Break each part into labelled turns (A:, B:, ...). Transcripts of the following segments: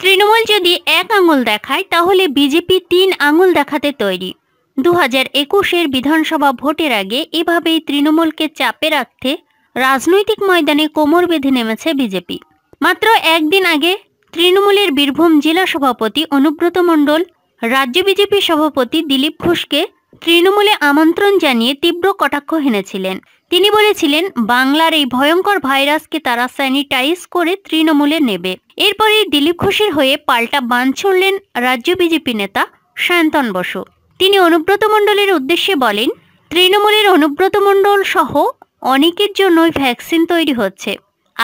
A: তৃণমূল যদি এক আঙুল দেখায় তাহলে বিজেপি তিন আঙুল দেখাতে তৈরি দু হাজার একুশের বিধানসভা ভোটের আগে এভাবেই তৃণমূলকে চাপে রাখতে রাজনৈতিক ময়দানে কোমর বেঁধে নেমেছে বিজেপি মাত্র একদিন আগে তৃণমূলের বীরভূম জেলা সভাপতি অনুব্রত মণ্ডল রাজ্য বিজেপি সভাপতি দিলীপ ঘোষকে তৃণমূলে আমন্ত্রণ জানিয়ে তীব্র কটাক্ষ হেনেছিলেন তিনি বলেছিলেন বাংলার এই ভয়ঙ্কর ভাইরাসকে তারা স্যানিটাইজ করে তৃণমূলে নেবে এরপরেই দিলীপ ঘোষের হয়ে পাল্টা বান ছড়লেন রাজ্য বিজেপি নেতা সায়ন্তন বসু তিনি অনুব্রত মণ্ডলের উদ্দেশ্যে বলেন তৃণমূলের অনুব্রত মণ্ডল সহ অনেকের জন্যই ভ্যাকসিন তৈরি হচ্ছে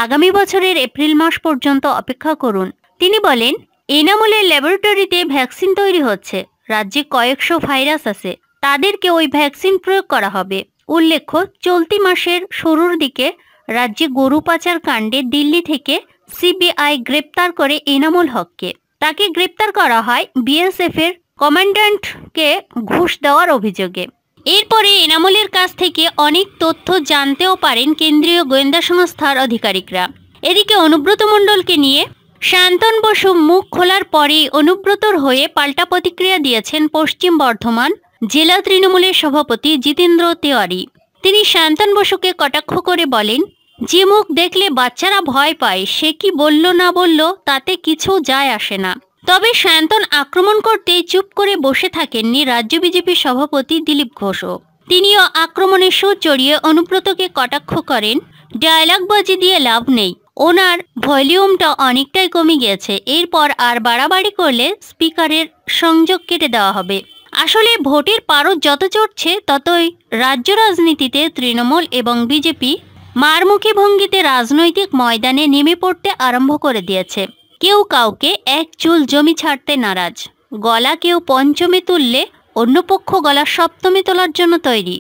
A: আগামী বছরের এপ্রিল মাস পর্যন্ত অপেক্ষা করুন তিনি বলেন এনামূলের ল্যাবরেটরিতে ভ্যাকসিন তৈরি হচ্ছে রাজ্যে কয়েকশো ভাইরাস আছে তাদেরকে ওই ভ্যাকসিন প্রয়োগ করা হবে উল্লেখ্য চলতি মাসের শুরুর দিকে রাজ্যে গরু পাচার কাণ্ডে দিল্লি থেকে সিবিআই গ্রেপ্তার করে এনামুল হককে তাকে গ্রেপ্তার করা হয় বিএসএফ এর কমান্ড্যান্টকে ঘুষ দেওয়ার অভিযোগে এরপরে এনামুলের কাছ থেকে অনেক তথ্য জানতেও পারেন কেন্দ্রীয় গোয়েন্দা সংস্থার আধিকারিকরা এদিকে অনুব্রত মণ্ডলকে নিয়ে শান্তন বসু মুখ খোলার পরেই অনুব্রতর হয়ে পাল্টা প্রতিক্রিয়া দিয়েছেন পশ্চিম বর্ধমান জেলা তৃণমূলের সভাপতি জিতেন্দ্র তেওয়ারি তিনি শান্তন বসুকে কটাক্ষ করে বলেন যে মুখ দেখলে বাচ্চারা ভয় পায় সে কি বলল না বলল তাতে কিছু যায় আসে না তবে সায়ন্তন আক্রমণ করতে চুপ করে বসে থাকেননি রাজ্য বিজেপি সভাপতি দিলীপ ঘোষও তিনিও আক্রমণের সুর চড়িয়ে অনুব্রতকে কটাক্ষ করেন ডায়লগবাজি দিয়ে লাভ নেই ওনার ভলিউমটা অনেকটাই কমে গেছে এরপর আর বাড়াবাড়ি করলে স্পিকারের সংযোগ কেটে দেওয়া হবে আসলে ভোটের পারদ যত চড়ছে ততই রাজ্য রাজনীতিতে তৃণমূল এবং বিজেপি মারমুখী ভঙ্গিতে রাজনৈতিক ময়দানে নেমে পড়তে আরম্ভ করে দিয়েছে কেউ কাউকে এক চুল জমি ছাড়তে নারাজ গলা কেউ পঞ্চমে তুললে অন্য পক্ষ গলা সপ্তমে তোলার জন্য তৈরি